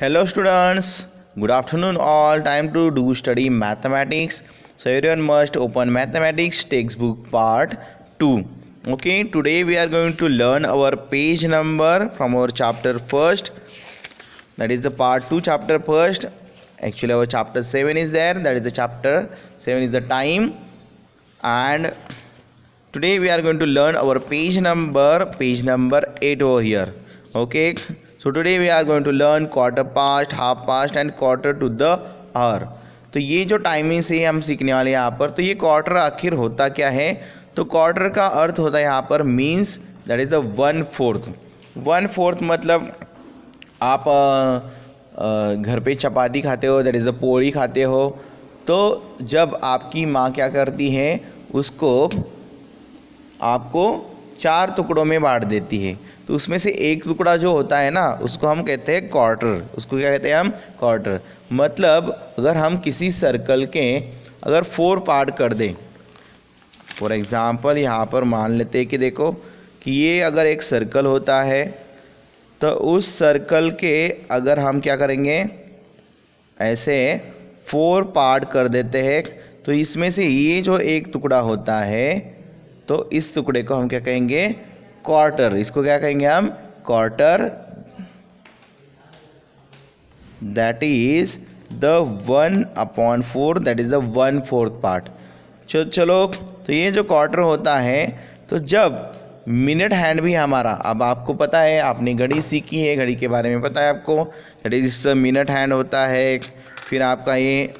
hello students good afternoon all time to do study mathematics so everyone must open mathematics textbook part 2 okay today we are going to learn our page number from our chapter first that is the part 2 chapter first actually our chapter 7 is there that is the chapter 7 is the time and today we are going to learn our page number page number 8 over here okay so today we are going to learn quarter past half past and quarter to the hour तो ये जो timing से हम सीखने वाले यहाँ पर तो ये क्वार्टर आखिर होता क्या है तो क्वार्टर का अर्थ होता है यहाँ पर means that is the one fourth one fourth मतलब आप घर पे चपाती खाते हो दैट इज़ अ पोड़ी खाते हो तो जब आपकी माँ क्या करती है उसको आपको चार टुकड़ों में बांट देती है तो उसमें से एक टुकड़ा जो होता है ना उसको हम कहते हैं क्वार्टर उसको क्या कहते हैं हम क्वार्टर मतलब अगर हम किसी सर्कल के अगर फोर पार्ट कर दें फॉर एग्ज़ाम्पल यहाँ पर मान लेते हैं कि देखो कि ये अगर एक सर्कल होता है तो उस सर्कल के अगर हम क्या करेंगे ऐसे फोर पार्ट कर देते हैं तो इसमें से ये जो एक टुकड़ा होता है तो इस टुकड़े को हम क्या कहेंगे क्वार्टर इसको क्या कहेंगे हम quarter that is the one upon four that is the one fourth part चलो चलो तो ये जो क्वार्टर होता है तो जब मिनट हैंड भी हमारा अब आपको पता है आपने घड़ी सीखी है घड़ी के बारे में पता है आपको दैट इज मिनट हैंड होता है फिर आपका ये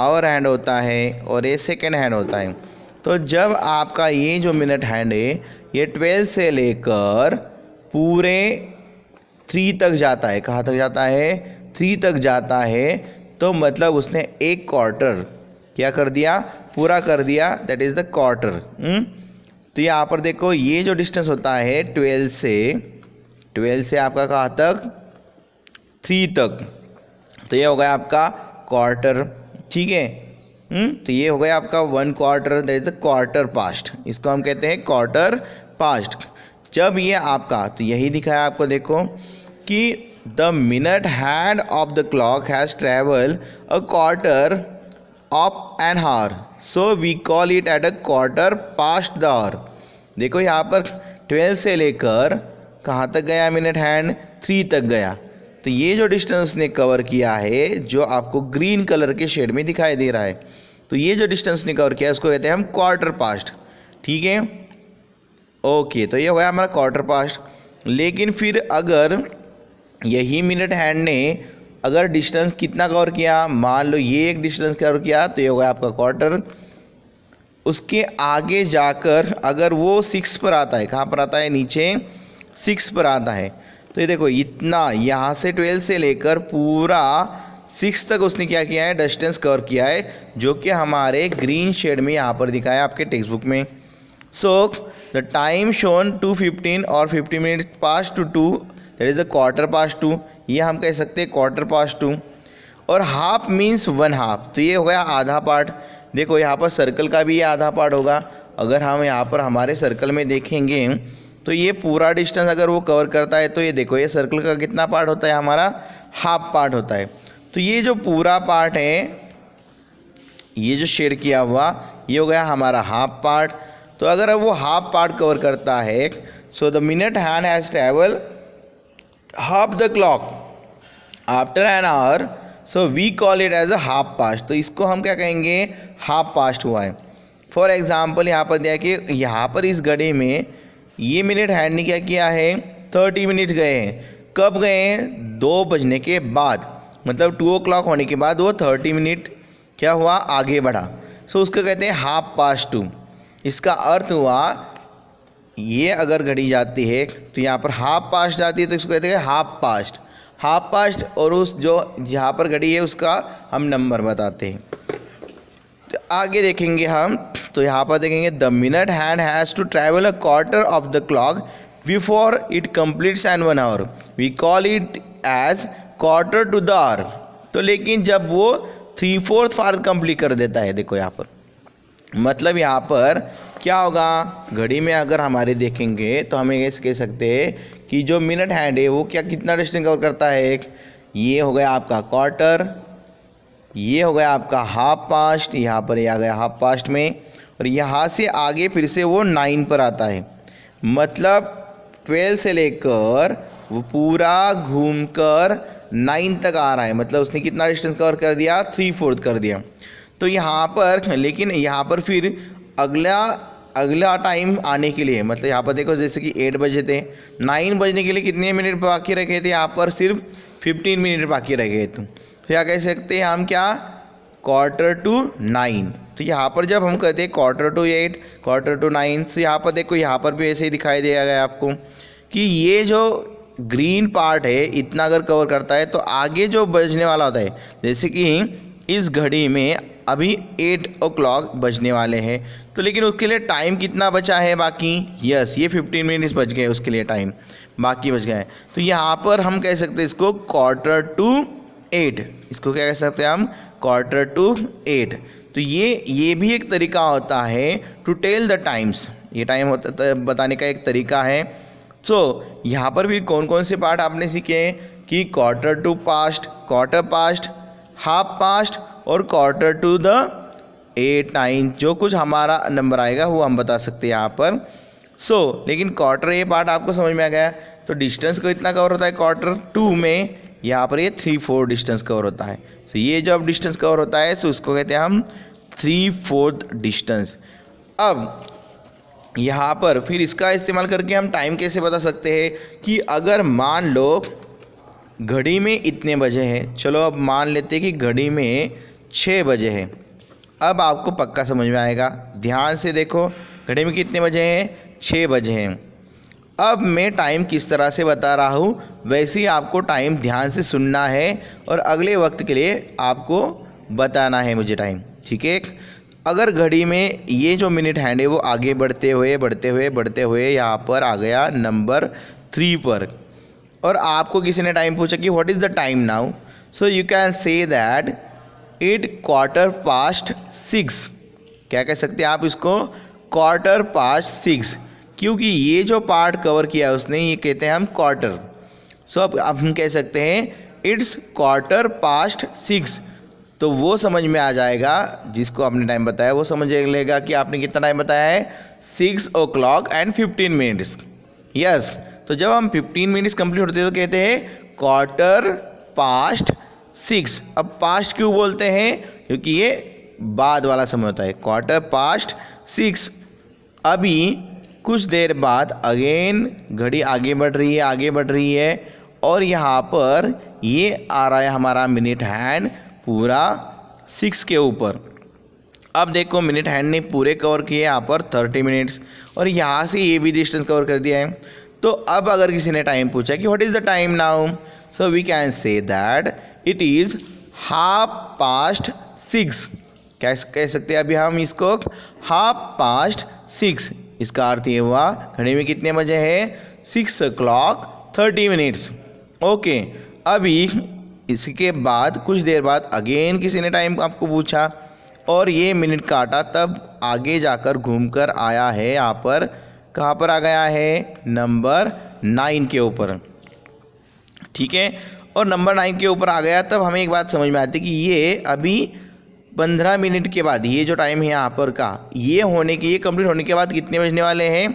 आवर हैंड होता है और ये सेकेंड हैंड होता है तो जब आपका ये जो मिनट हैंड है ये ट्वेल्व से लेकर पूरे थ्री तक जाता है कहाँ तक जाता है थ्री तक जाता है तो मतलब उसने एक क्वार्टर क्या कर दिया पूरा कर दिया दैट इज़ द क्वार्टर तो यहाँ पर देखो ये जो डिस्टेंस होता है ट्वेल्व से ट्वेल्व से आपका कहाँ तक थ्री तक तो ये हो गया आपका क्वार्टर ठीक है हुँ? हम्म? तो ये हो गया आपका one quarter that is a quarter past इसको हम कहते हैं क्वार्टर पास्ट जब ये आपका तो यही दिखाया आपको देखो कि the minute hand of the clock has travel a quarter of an hour so we call it at a quarter past the hour देखो यहाँ पर ट्वेल्व से लेकर कहाँ तक गया मिनट हैंड थ्री तक गया तो ये जो डिस्टेंस ने कवर किया है जो आपको ग्रीन कलर के शेड में दिखाई दे रहा है तो ये जो डिस्टेंस ने कवर किया है उसको कहते हैं हम क्वार्टर पास्ट ठीक है ओके तो ये हो गया हमारा क्वार्टर पास्ट लेकिन फिर अगर यही मिनट हैंड ने अगर डिस्टेंस कितना कवर किया मान लो ये एक डिस्टेंस कवर किया तो ये हो गया आपका क्वार्टर उसके आगे जाकर अगर वो सिक्स पर आता है कहाँ पर आता है नीचे सिक्स पर आता है तो ये देखो इतना यहाँ से ट्वेल्थ से लेकर पूरा सिक्स तक उसने क्या किया है डिस्टेंस कवर किया है जो कि हमारे ग्रीन शेड में यहाँ पर दिखाया आपके टेक्स्ट बुक में so the time shown two fifteen और fifty minute past two two that is a quarter past two ये हम कह सकते हैं क्वार्टर पास टू और हाफ मीन्स वन हाफ तो ये हो गया आधा पार्ट देखो यहाँ पर सर्कल का भी ये आधा पार्ट होगा अगर हम यहाँ पर हमारे सर्कल में देखेंगे तो ये पूरा डिस्टेंस अगर वो कवर करता है तो ये देखो ये सर्कल का कितना पार्ट होता है हमारा हाफ पार्ट होता है तो ये जो पूरा पार्ट है ये जो शेड किया हुआ ये हो गया हमारा हाफ पार्ट तो अगर वो हाफ पार्ट कवर करता है so the minute hand has travel half the clock after an hour so we call it as a half past तो इसको हम क्या कहेंगे हाफ पास्ट हुआ है फॉर एग्ज़ाम्पल यहाँ पर दिया कि यहाँ पर इस घड़ी में ये मिनट हैड ने क्या किया है थर्टी मिनट गए हैं कब गए दो बजने के बाद मतलब टू ओ क्लॉक होने के बाद वो थर्टी मिनट क्या हुआ आगे बढ़ा सो उसको कहते हैं हाफ पास टू इसका अर्थ हुआ ये अगर घड़ी जाती है तो यहाँ पर हाफ पास्ट जाती है तो इसको कहते हैं हाफ पास्ट हाफ पास्ट और उस जो जहाँ पर घड़ी है उसका हम नंबर बताते हैं आगे देखेंगे हम तो यहाँ पर देखेंगे the minute hand has to travel a quarter of the clock before it completes an one hour we call it as quarter to the hour तो लेकिन जब वो थ्री फोर्थ फार्थ कंप्लीट कर देता है देखो यहाँ पर मतलब यहाँ पर क्या होगा घड़ी में अगर हमारे देखेंगे तो हमें ये कह सकते हैं कि जो मिनट हैंड है वो क्या कितना डिस्टेंस कवर करता है एक ये हो गया आपका क्वार्टर ये हो गया आपका हाफ पास्ट यहाँ पर ये आ गया हाफ पास्ट में और यहाँ से आगे फिर से वो नाइन पर आता है मतलब ट्वेल्व से लेकर वो पूरा घूम कर नाइन तक आ रहा है मतलब उसने कितना डिस्टेंस कवर कर दिया थ्री फोर्थ कर दिया तो यहाँ पर लेकिन यहाँ पर फिर अगला अगला टाइम आने के लिए मतलब यहाँ पर देखो जैसे कि एट बजे थे नाइन बजने के लिए कितने मिनट बाकी रखे थे यहाँ पर सिर्फ फिफ्टीन मिनट बाकी रह गए थे तो यहाँ कह सकते हैं हम क्या क्वार्टर टू नाइन तो यहाँ पर जब हम कहते हैं quarter to eight quarter to nine तो यहाँ पर देखो यहाँ पर भी ऐसे ही दिखाई दिया गया आपको कि ये जो ग्रीन पार्ट है इतना अगर कवर करता है तो आगे जो बजने वाला होता है जैसे कि इस घड़ी में अभी एट ओ क्लॉक बजने वाले हैं तो लेकिन उसके लिए टाइम कितना बचा है बाकी यस ये फिफ्टीन मिनट्स बच गए उसके लिए टाइम बाकी बच गए तो यहाँ पर हम कह सकते हैं इसको क्वार्टर टू एट इसको क्या कह सकते हैं हम क्वार्टर टू एट तो ये ये भी एक तरीका होता है टू टेल द टाइम्स ये टाइम होता बताने का एक तरीका है सो so, यहाँ पर भी कौन कौन से पार्ट आपने सीखे हैं कि quarter to past quarter past half past और quarter to the eight nine जो कुछ हमारा नंबर आएगा वो हम बता सकते हैं यहाँ पर सो so, लेकिन क्वार्टर ये पार्ट आपको समझ में आ गया तो डिस्टेंस को इतना कवर होता है क्वार्टर टू में यहाँ पर ये थ्री फोर डिस्टेंस कवर होता है सो ये जो अब डिस्टेंस कवर होता है सो उसको कहते हैं हम थ्री फोर्थ डिस्टेंस अब यहाँ पर फिर इसका इस्तेमाल करके हम टाइम कैसे बता सकते हैं कि अगर मान लो घड़ी में इतने बजे हैं चलो अब मान लेते हैं कि घड़ी में छः बजे हैं अब आपको पक्का समझ में आएगा ध्यान से देखो घड़ी में कितने बजे हैं छः बजे हैं अब मैं टाइम किस तरह से बता रहा हूँ वैसे ही आपको टाइम ध्यान से सुनना है और अगले वक्त के लिए आपको बताना है मुझे टाइम ठीक है अगर घड़ी में ये जो मिनट हैंड है वो आगे बढ़ते हुए बढ़ते हुए बढ़ते हुए यहाँ पर आ गया नंबर थ्री पर और आपको किसी ने टाइम पूछा कि what is the time now so you can say that it quarter past six क्या कह सकते हैं आप इसको क्वार्टर पास्ट सिक्स क्योंकि ये जो पार्ट कवर किया उसने ये कहते हैं हम क्वार्टर सो अब हम कह सकते हैं इट्स क्वार्टर पास्ट सिक्स तो वो समझ में आ जाएगा जिसको आपने टाइम बताया वो समझ लेगा कि आपने कितना टाइम बताया है six o'clock and fifteen minutes yes तो जब हम फिफ्टीन मिनट्स कंप्लीट होते हैं तो कहते हैं क्वार्टर पास्ट सिक्स अब पास्ट क्यों बोलते हैं क्योंकि ये बाद वाला समय होता है क्वार्टर पास्ट सिक्स अभी कुछ देर बाद अगेन घड़ी आगे बढ़ रही है आगे बढ़ रही है और यहाँ पर ये आ रहा है हमारा मिनट हैंड पूरा सिक्स के ऊपर अब देखो मिनट हैंड ने पूरे कवर किए यहाँ पर थर्टी मिनट्स और यहाँ से ये भी डिस्टेंस कवर कर दिया है तो अब अगर किसी ने टाइम पूछा कि what is the time now so we can say that it is half past six कह कह सकते हैं अभी हम इसको हाफ पास्ट सिक्स इसका अर्थ ये हुआ घड़ी में कितने बजे हैं six o'clock thirty minutes okay अभी इसके बाद कुछ देर बाद अगेन किसी ने टाइम आपको पूछा और ये मिनट काटा तब आगे जाकर घूमकर आया है यहाँ पर कहाँ पर आ गया है नंबर नाइन के ऊपर ठीक है और नंबर नाइन के ऊपर आ गया तब हमें एक बात समझ में आती है कि ये अभी पंद्रह मिनट के बाद ये जो टाइम है यहाँ पर का ये होने के ये कंप्लीट होने के बाद कितने बजने वाले हैं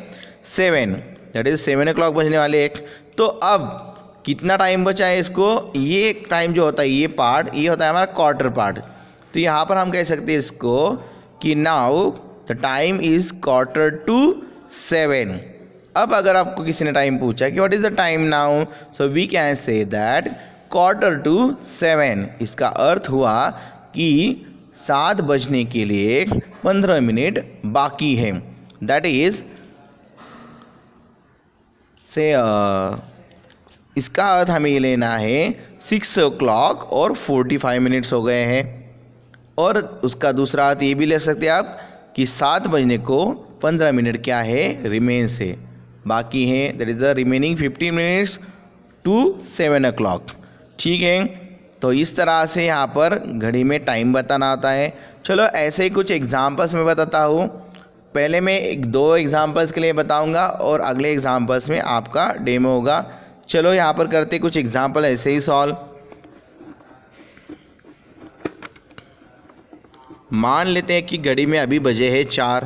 seven that is seven o'clock बजने वाले एक तो अब कितना टाइम बचा है इसको ये टाइम जो होता है ये पार्ट ये होता है हमारा क्वार्टर पार्ट तो यहाँ पर हम कह सकते हैं इसको कि now the time is quarter to seven अब अगर आपको किसी ने टाइम पूछा कि what is the time now so we can say that quarter to seven इसका अर्थ हुआ कि सात बजने के लिए पंद्रह मिनट बाकी है दैट इज से इसका अर्थ हमें लेना है सिक्स ओ क्लॉक और फोर्टी फाइव मिनट्स हो गए हैं और उसका दूसरा अर्थ ये भी ले सकते हैं आप कि सात बजने को पंद्रह मिनट क्या है रिमेन्स है बाकी हैं that is the remaining fifteen minutes to seven o'clock ठीक है तो इस तरह से यहाँ पर घड़ी में टाइम बताना होता है चलो ऐसे ही कुछ एग्ज़ाम्पल्स में बताता हूँ पहले मैं एक दो एग्ज़ाम्पल्स के लिए बताऊँगा और अगले एग्ज़ाम्पल्स में आपका डेमो होगा चलो यहाँ पर करते कुछ एग्ज़ाम्पल ऐसे ही सॉल्व मान लेते हैं कि घड़ी में अभी बजे हैं चार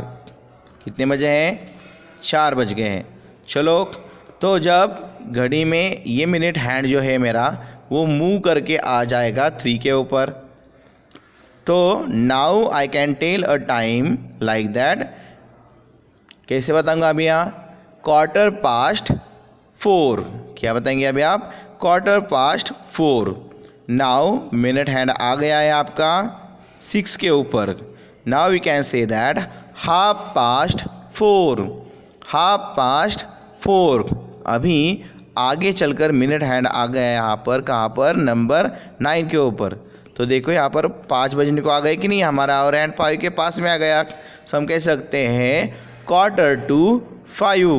कितने बजे हैं चार बज गए हैं चलो तो जब घड़ी में ये मिनट हैंड जो है मेरा वो मूव करके आ जाएगा थ्री के ऊपर तो now I can tell a time like that कैसे बताऊंगा अभी यहाँ क्वार्टर पास्ट फोर क्या बताएंगे अभी आप quarter past four now minute hand आ गया है आपका सिक्स के ऊपर now we can say that half past four half past four अभी आगे चलकर मिनट हैंड आ गया है यहाँ पर कहाँ पर नंबर नाइन के ऊपर तो देखो यहाँ पर पाँच बजने को आ गए कि नहीं हमारा और हैंड फाइव के पास में आ गया सो तो हम कह सकते हैं quarter to five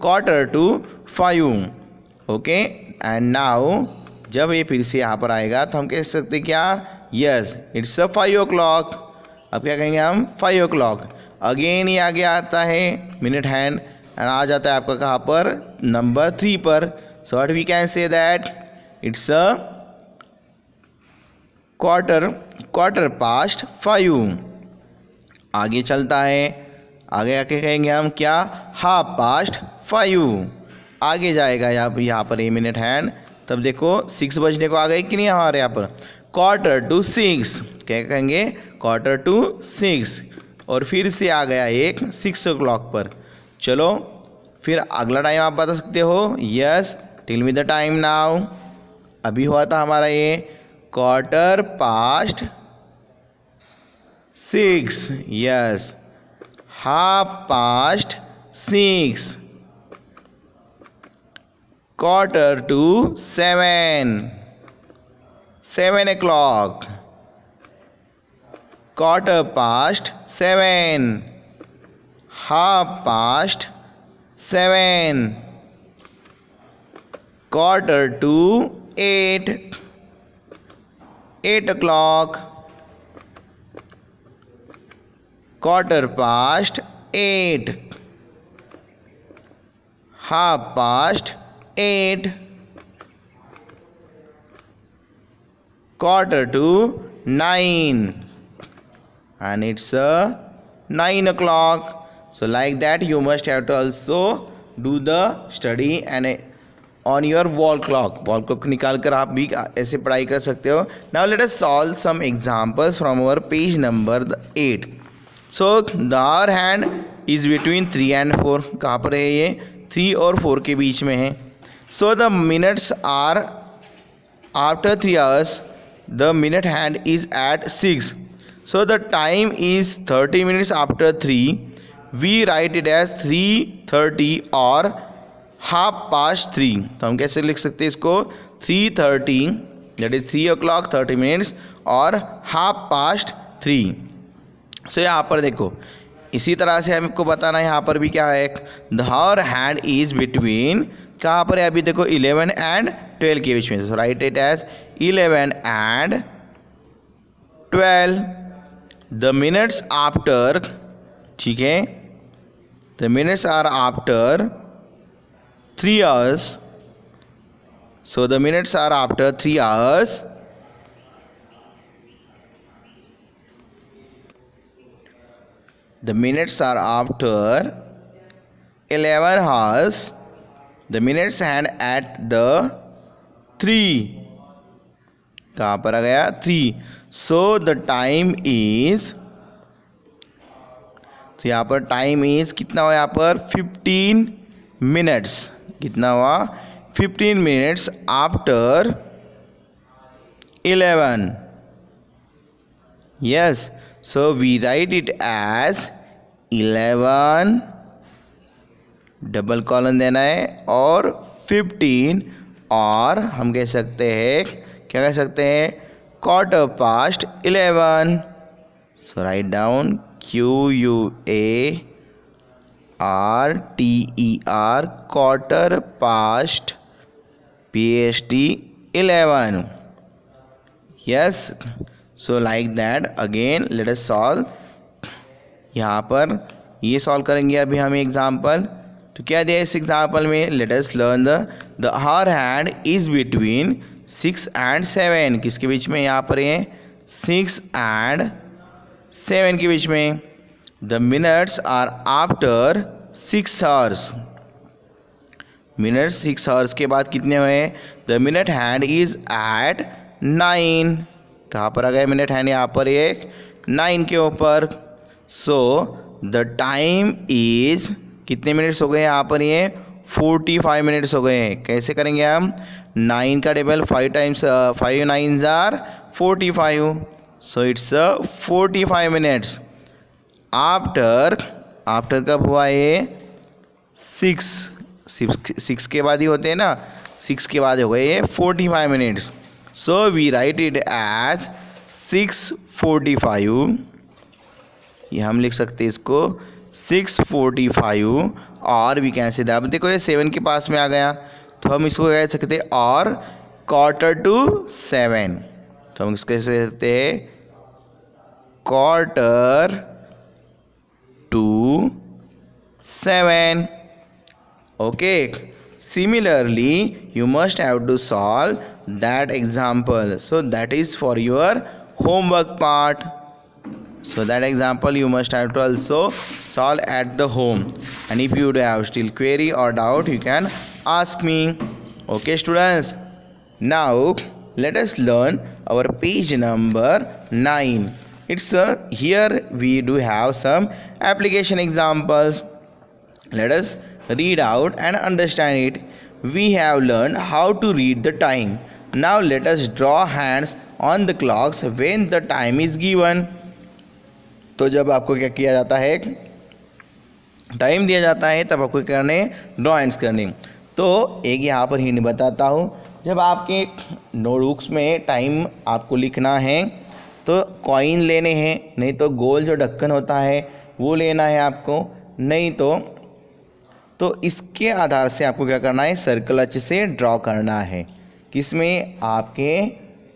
quarter to five okay and now जब ये फिर से यहाँ पर आएगा तो हम कह सकते क्या yes it's a five o'clock अब क्या कहेंगे हम फाइव ओ क्लॉक अगेन ये आगे आता है मिनट हैंड एंड आ जाता है आपका कहाँ पर नंबर थ्री पर so what we can say that it's a quarter quarter past five आगे चलता है आगे आके कहेंगे हम क्या हाफ पास्ट फाइव आगे जाएगा यहाँ यहाँ पर ए मिनट हैंड तब देखो सिक्स बजने को आ गए कि नहीं हमारे यहाँ पर क्वार्टर टू सिक्स क्या कहेंगे क्वार्टर टू सिक्स और फिर से आ गया एक सिक्स ओ क्लॉक पर चलो फिर अगला टाइम आप बता सकते हो yes tell me the time now अभी हुआ था हमारा ये quarter past six yes half past six quarter to seven seven clock quarter past seven half past seven, quarter to eight, eight o'clock, quarter past eight, half past eight, quarter to nine, and it's a uh, nine o'clock so like that you must have to also do the study and on your wall clock wall clock nikal kar aap bhi aise padhai kar sakte ho now let us solve some examples from our page number 8 so the hour hand is between 3 and 4 kahan par hai ye 3 aur 4 ke beech mein hai so the minutes are after 3 hours the minute hand is at 6 so the time is 30 minutes after 3 we write it as three thirty और half past three तो हम कैसे लिख सकते हैं इसको three thirty that is three o'clock thirty minutes और half past three so यहाँ पर देखो इसी तरह से हमको बताना है यहाँ पर भी क्या है एक दर हैंड इज बिटवीन कहाँ पर है अभी देखो इलेवन एंड ट्वेल्व के बीच में so write it as eleven and twelve the minutes after ठीक है the minutes are after 3 hours so the minutes are after 3 hours the minutes are after 11 hours the minutes hand at the 3 कहाँ पर आ गया three so the तो यहाँ पर time is कितना हुआ यहाँ पर फिफ्टीन मिनट्स कितना हुआ fifteen minutes after eleven yes so we write it as 11 double column देना है और 15 और हम कह सकते हैं क्या कह सकते हैं quarter past 11 so write down q u a r t e r quarter past pst 11 yes so like that again let us solve यहाँ पर ये सॉल्व करेंगे अभी हम एग्जाम्पल तो क्या दिया इस एग्जाम्पल में let us learn the the hour hand is between six and seven किसके बीच में यहाँ पर ये सिक्स एंड सेवन के बीच में the minutes are after six hours minute six hours के बाद कितने हुए the minute hand is at nine कहाँ पर आ गए मिनट हैंड यहाँ पर एक नाइन के ऊपर सो द टाइम इज कितने मिनट्स हो गए यहाँ पर ये फोर्टी फाइव मिनट्स हो गए हैं कैसे करेंगे हम नाइन का table five times five nine ज़ार forty five so it's forty five minutes after after कब हुआ ये सिक्स सिक्स के बाद ही होते हैं ना सिक्स के बाद हो गए ये forty five minutes so we write it as six forty five ये हम लिख सकते हैं इसको सिक्स फोर्टी फाइव और वी कैन से अब देखो ये सेवन के पास में आ गया तो हम इसको कह सकते और क्वार्टर टू सेवन So हम इसके कहते quarter two seven. Okay. similarly you must have to solve that example so that is for your homework part so that example you must have to also solve at the home and if you have still query or doubt you can ask me okay students now let us learn our page number 9 it's a, here we do have some application examples let us read out and understand it we have learned how to read the time now let us draw hands on the clocks when the time is given तो जब आपको क्या किया जाता है time दिया जाता है तब आपको करने ड्रॉइंग्स करने तो एक यहाँ पर हिंट बताता हूँ जब आपके नोटबुक्स में टाइम आपको लिखना है तो कॉइन लेने हैं नहीं तो गोल जो ढक्कन होता है वो लेना है आपको नहीं तो तो इसके आधार से आपको क्या करना है सर्कल अच्छे से ड्रॉ करना है किसमें आपके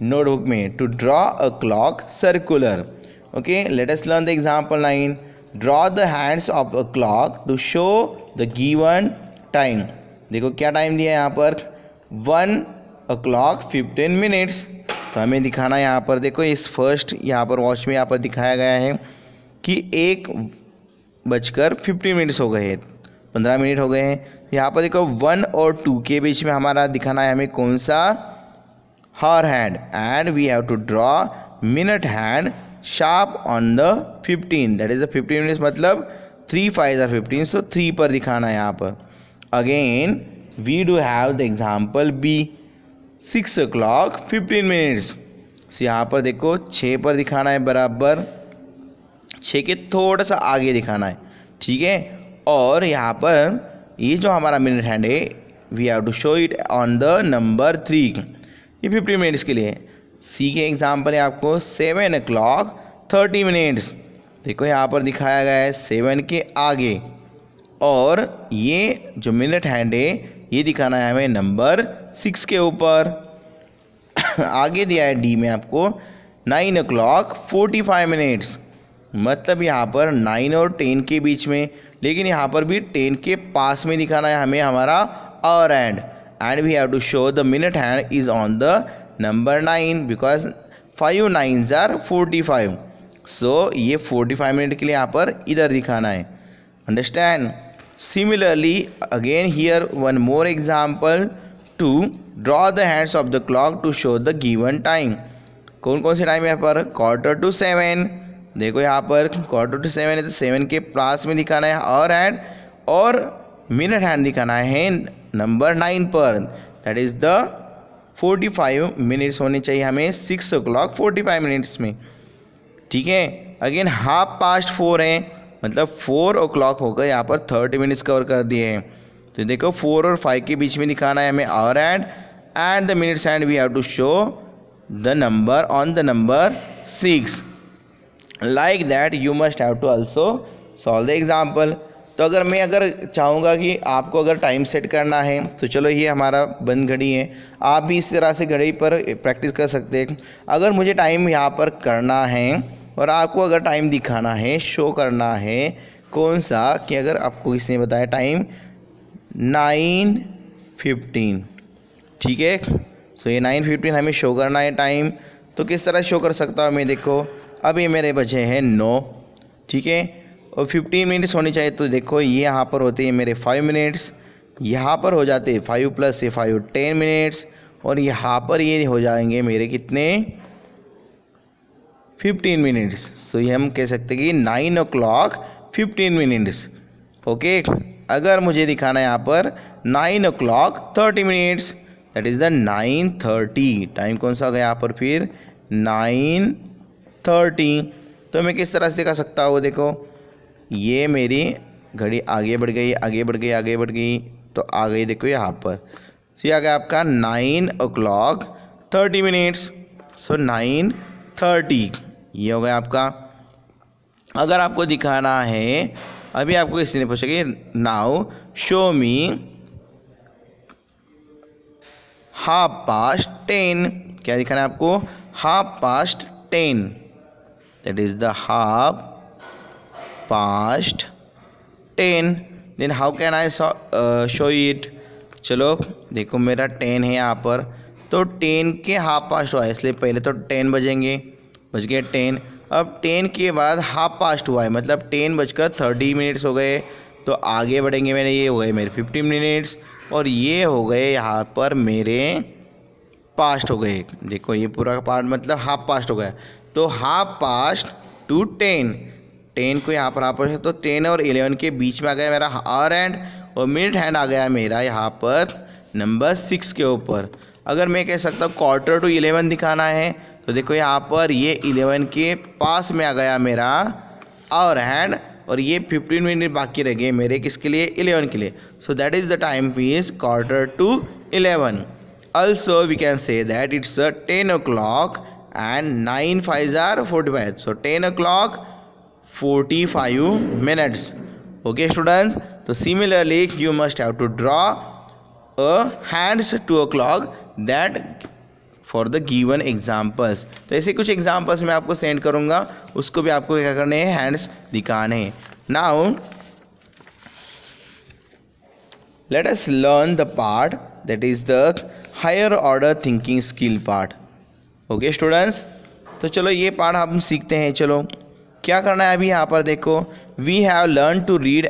नोटबुक में to draw a clock circular okay latest learn the example nine draw the hands of a clock to show the given time देखो क्या टाइम दिया है यहाँ पर वन क्लॉक फिफ्टीन मिनट्स तो हमें दिखाना यहाँ पर देखो इस फर्स्ट यहाँ पर वॉच में यहाँ पर दिखाया गया है कि एक बजकर फिफ्टीन मिनट्स हो गए हैं पंद्रह मिनट हो गए हैं यहाँ पर देखो वन और टू के बीच में हमारा दिखाना है हमें कौन सा hour hand and we have to draw minute hand sharp on the fifteen that is the fifteen minutes मतलब थ्री फाइव ज़ा फिफ्टीन सो थ्री पर दिखाना है यहाँ पर again we do have the example B six o'clock fifteen minutes so यहाँ पर देखो छः पर दिखाना है बराबर छः के थोड़ा सा आगे दिखाना है ठीक है और यहाँ पर ये जो हमारा मिनट हैंड है we have to show it on the number three ये फिफ्टी मिनट्स के लिए सी के एग्जाम्पल है आपको seven o'clock thirty minutes देखो यहाँ पर दिखाया गया है सेवन के आगे और ये जो मिनट हैंड है ये दिखाना है हमें नंबर सिक्स के ऊपर आगे दिया है डी में आपको nine o'clock forty five minutes मतलब यहाँ पर नाइन और टेन के बीच में लेकिन यहाँ पर भी टेन के पास में दिखाना है हमें हमारा और and and we have to show the minute hand is on the number nine because five nine are forty five so ये फोर्टी फाइव मिनट के लिए यहाँ पर इधर दिखाना है understand Similarly, again here one more example to draw the hands of the clock to show the given time. कौन कौन से टाइम यहाँ पर क्वार्टर टू सेवन देखो यहाँ पर क्वार्टर टू सेवन है तो सेवन के प्लास में दिखाना है और हैंड और मिनट हैंड दिखाना है नंबर नाइन पर that is the forty five minutes होने चाहिए हमें six o'clock forty five minutes में ठीक है अगेन हाफ पास्ट फोर है मतलब फोर ओ क्लॉक होकर यहाँ पर थर्टी मिनट्स कवर कर दिए हैं तो देखो फोर और फाइव के बीच में दिखाना है हमें hour and and the minutes and we have to show the number on the number six like that you must have to also solve the example तो अगर मैं अगर चाहूँगा कि आपको अगर टाइम सेट करना है तो चलो ये हमारा बंद घड़ी है आप भी इस तरह से घड़ी पर प्रैक्टिस कर सकते हैं अगर मुझे टाइम यहाँ पर करना है और आपको अगर टाइम दिखाना है शो करना है कौन सा कि अगर आपको किसने बताया टाइम नाइन फिफ्टीन ठीक है सो ये नाइन फिफ्टीन हमें शो करना है टाइम तो किस तरह शो कर सकता हूँ मैं देखो अभी मेरे बचे हैं नौ ठीक है और फिफ्टीन मिनट्स होनी चाहिए तो देखो ये यहाँ पर होते हैं मेरे फाइव मिनट्स यहाँ पर हो जाते फाइव प्लस से फाइव टेन मिनट्स और यहाँ पर ये हो जाएंगे मेरे कितने फिफ्टीन मिनट्स सो ये हम कह सकते हैं कि nine o'clock fifteen minutes okay अगर मुझे दिखाना है यहाँ पर nine o'clock thirty minutes that is the nine thirty time कौन सा हो गया यहाँ पर फिर नाइन थर्टी तो मैं किस तरह से दिखा सकता हूँ देखो ये मेरी घड़ी आगे बढ़ गई आगे बढ़ गई आगे बढ़ गई तो आ गई देखो यहाँ पर सो ये आ गया आपका nine o'clock thirty minutes so nine thirty ये हो गया आपका अगर आपको दिखाना है अभी आपको इसी ने पूछा कि now show me half past ten क्या दिखाना है आपको half past ten that is the half past ten then how can I show it चलो देखो मेरा टेन है यहाँ पर तो टेन के हाफ पास्ट हुआ इसलिए पहले तो टेन बजेंगे बज गया टेन अब टेन के बाद हाफ पास्ट हुआ है मतलब टेन बजकर थर्टी मिनट्स हो गए तो आगे बढ़ेंगे मैंने ये हो गए मेरे फिफ्टी मिनट्स और ये हो गए यहाँ पर मेरे पास्ट हो गए देखो ये पूरा पार्ट मतलब हाफ पास्ट हो गया तो half past two ten ten को यहाँ पर आपस तो टेन और एलेवन के बीच में आ गया मेरा आर हैंड और मिनट हैंड आ गया मेरा यहाँ पर नंबर सिक्स के ऊपर अगर मैं कह सकता हूँ क्वार्टर टू इलेवन दिखाना है तो देखो यहाँ पर ये इलेवन के पास में आ गया मेरा और हैंड और ये फिफ्टीन मिनट बाकी रह गए मेरे किसके लिए इलेवन के लिए so that is the time piece quarter to eleven also we can say that it's a ten o'clock and nine five are forty five so ten o'clock forty five minutes okay student तो similarly you must have to draw a hands to o'clock that for the given examples तो ऐसे कुछ examples मैं आपको send करूँगा उसको भी आपको क्या करने हैं हैंड्स दिखाने now let us learn the part that is the higher order thinking skill part okay students तो चलो ये पार्ट हम सीखते हैं चलो क्या करना है अभी यहाँ पर देखो we have learn to read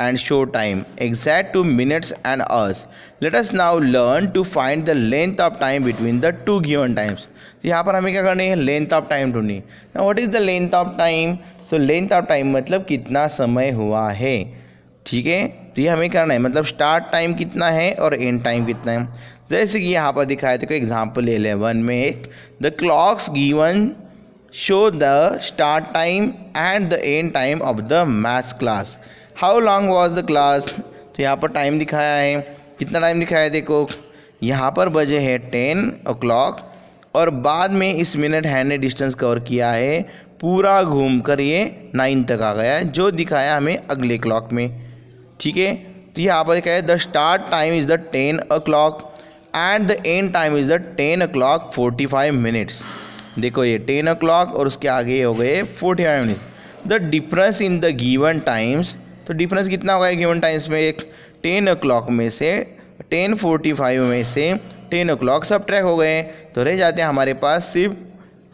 and show time exact to minutes and hours let us now learn to find the length of time between the two given times तो यहाँ पर हमें क्या करनी है लेंथ ऑफ टाइम ढूंढनी ना what is the length of time so length of time मतलब कितना समय हुआ है ठीक है तो ये हमें करना है मतलब स्टार्ट टाइम कितना है और एंड टाइम कितना है जैसे कि यहाँ पर दिखाया था कोई एग्जाम्पल एलेवन में एक the clocks given show the start time and the end time of the maths class how long was the class तो यहाँ पर टाइम दिखाया है कितना टाइम दिखाया है देखो यहाँ पर बजे है टेन ओ क्लॉक और बाद में इस मिनट हैंड ने डिस्टेंस कवर किया है पूरा घूम कर ये नाइन तक आ गया है जो दिखाया हमें अगले क्लॉक में ठीक है तो यहाँ पर क्या है the start time is the ten o'clock and the end time is the ten o'clock forty five minutes देखो ये टेन ओ क्लॉक और उसके आगे हो गए forty five minutes the difference in the given times तो difference कितना होगा गिवन टाइम्स में एक टेन ओ में से टेन फोर्टी फाइव में से ten o'clock subtract हो गए तो रह जाते हैं हमारे पास सिर्फ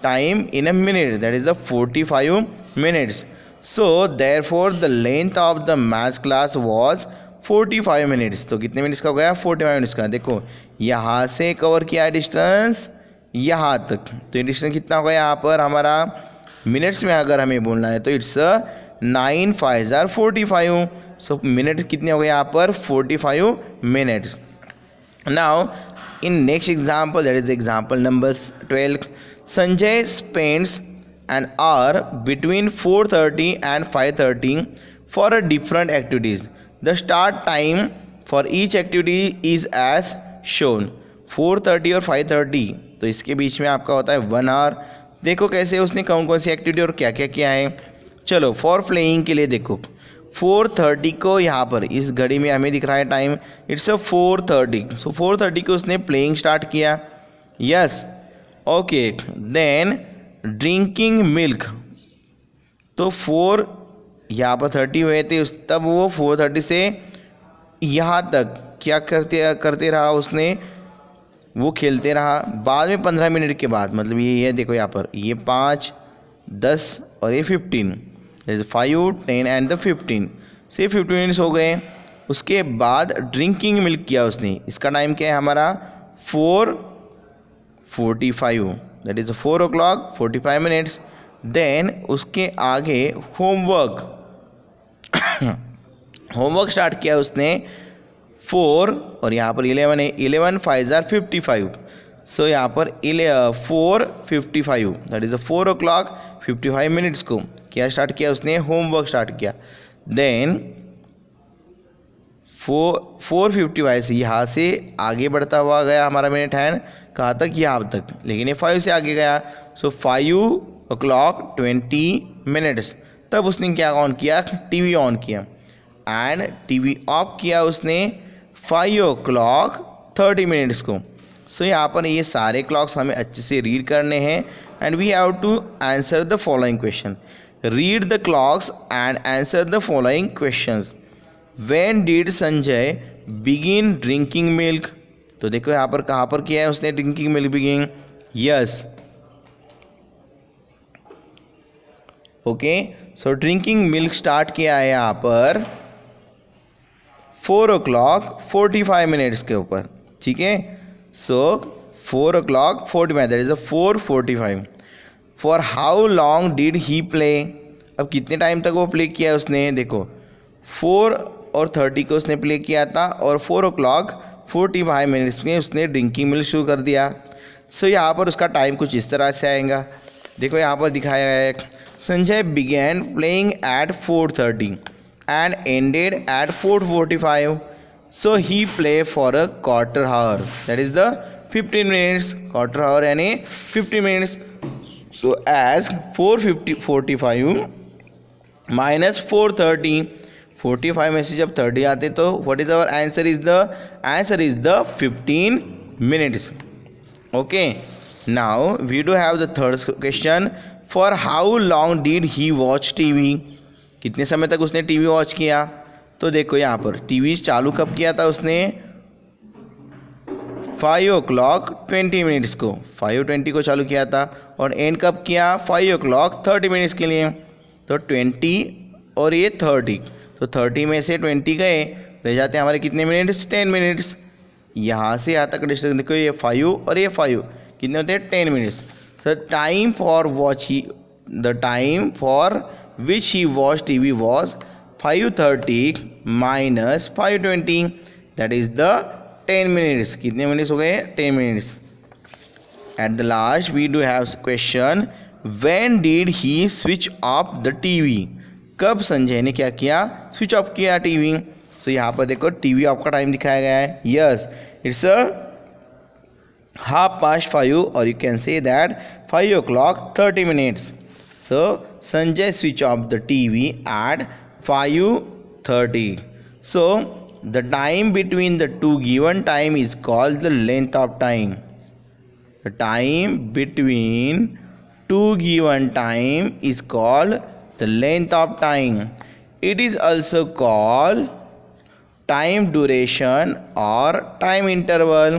time in a minute that is the forty five minutes so there for the length of the math class was forty five minutes तो कितने मिनट्स का हो गया फोर्टी फाइव मिनट्स का देखो यहाँ से कवर किया डिस्टेंस यहाँ तक तो ये डिस्टेंस कितना हो गया यहाँ पर हमारा मिनट्स में अगर हमें बोलना है तो इट्स अ नाइन फाइव ज़ार फोर्टी फाइव सो मिनट कितने हो गए यहाँ पर forty five minutes now in next example that is example number twelve Sanjay spends an hour between four thirty and five thirty for a different activities the start time for each activity is as shown four thirty और five thirty तो इसके बीच में आपका होता है one hour देखो कैसे उसने कौन कौन सी एक्टिविटी और क्या क्या किया है चलो फॉर प्लेइंग के लिए देखो फोर थर्टी को यहाँ पर इस घड़ी में हमें दिख रहा है time it's a four thirty so four thirty को उसने प्लेइंग स्टार्ट किया yes okay then drinking milk तो फोर यहाँ पर थर्टी हुए थे उस तब वो फोर थर्टी से यहाँ तक क्या करते करते रहा उसने वो खेलते रहा बाद में पंद्रह मिनट के बाद मतलब ये ये देखो यहाँ पर ये पाँच दस और ये फिफ्टीन जैसे five ten and the fifteen से फिफ्टीन मिनट्स हो गए उसके बाद ड्रिंकिंग मिल्क किया उसने इसका टाइम क्या है हमारा four forty five that is four o'clock forty five minutes then उसके आगे होमवर्क होमवर्क स्टार्ट किया उसने फोर और यहाँ पर इलेवन है इलेवन फाइव ज़ार फिफ्टी फाइव सो यहाँ पर इले four fifty five that is four o'clock fifty five minutes को क्या स्टार्ट किया उसने होमवर्क स्टार्ट किया then four four fifty five से यहाँ से आगे बढ़ता हुआ गया हमारा मिनट हैंड कहाँ तक यहाँ तक लेकिन ये फाइव से आगे गया so five o'clock twenty minutes तब उसने क्या ऑन किया टीवी ऑन किया एंड टीवी ऑफ किया उसने five o'clock thirty minutes को सो यहाँ पर ये सारे क्लॉक्स हमें अच्छे से रीड करने हैं and we have to answer the following question read the clocks and answer the following questions when did Sanjay begin drinking milk तो देखो यहाँ पर कहाँ पर किया है उसने drinking milk begin yes okay so drinking milk start किया है यहाँ पर four o'clock forty five minutes के ऊपर ठीक है so four o'clock forty five that is a four forty five for how long did he play अब कितने टाइम तक वो प्ले किया उसने देखो फोर और थर्टी को उसने प्ले किया था और four o'clock forty five minutes में उसने ड्रिंकिंग मिल शुरू कर दिया सो so, यहाँ पर उसका टाइम कुछ इस तरह से आएगा देखो यहाँ पर दिखाया गया है Sanjay began playing at four thirty and ended at four forty five so he play for a quarter hour that is the fifteen minutes quarter hour यानी fifty minutes four fifty forty five minus four thirty forty five में से जब thirty आते तो what is our answer is the answer is the fifteen minutes okay now we do have the third question for how long deed he watch वी कितने समय तक उसने वी वॉच किया तो देखो यहाँ पर टीवी चालू कब किया था उसने five o'clock twenty minutes को फाइव ट्वेंटी को चालू किया था और एंड कब किया five o'clock thirty minutes के लिए तो ट्वेंटी और ये थर्टी तो थर्टी में से ट्वेंटी गए रह जाते हैं हमारे कितने मिनट्स टेन मिनट्स यहाँ से यहाँ तक डिस्टेंस देखो ये फाइव और ये फाइव कितने होते हैं ten minutes sir time for watch he the time for which he watch TV was five thirty minus five twenty that is the ten minutes कितने मिनट्स हो गए ten minutes at the last we do have question when did he switch off the TV कब संजय ने क्या किया switch off किया TV so so, यहाँ पर देखो टीवी आपका टाइम दिखाया गया है yes it's a half past five और you can say that five o'clock thirty minutes so Sanjay switch off the TV at five thirty so the time between the two given time is called the length of time time between two given time is is the length of time it is also also time duration और time interval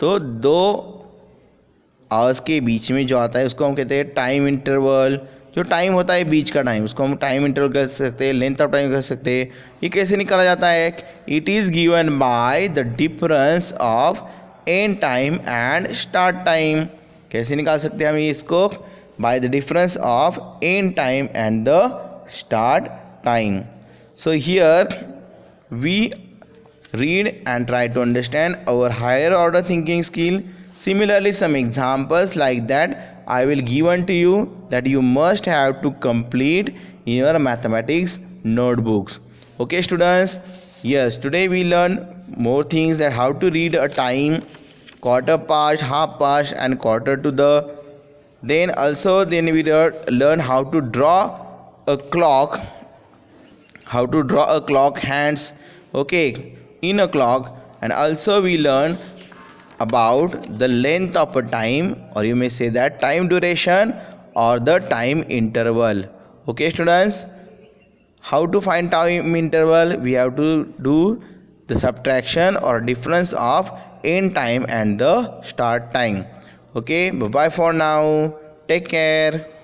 तो दो hours के बीच में जो आता है उसको हम कहते हैं टाइम इंटरवल जो टाइम होता है बीच का टाइम उसको हम टाइम इंटरवल कह सकते हैं लेंथ ऑफ टाइम कह सकते हैं ये कैसे निकाला जाता है it is given by the difference of end time and start time कैसे निकाल सकते हैं हम इसको by the difference of end time and the start time so here we read and try to understand our higher order thinking skill similarly some examples like that I will given to you that you must have to complete your mathematics notebooks okay students yes today we learn more things that how to read a time quarter past half past and quarter to the then also then we learn how to draw a clock how to draw a clock hands okay in a clock and also we learn about the length of a time or you may say that time duration or the time interval okay students how to find time interval we have to do the subtraction or difference of end time and the start time okay bye bye for now take care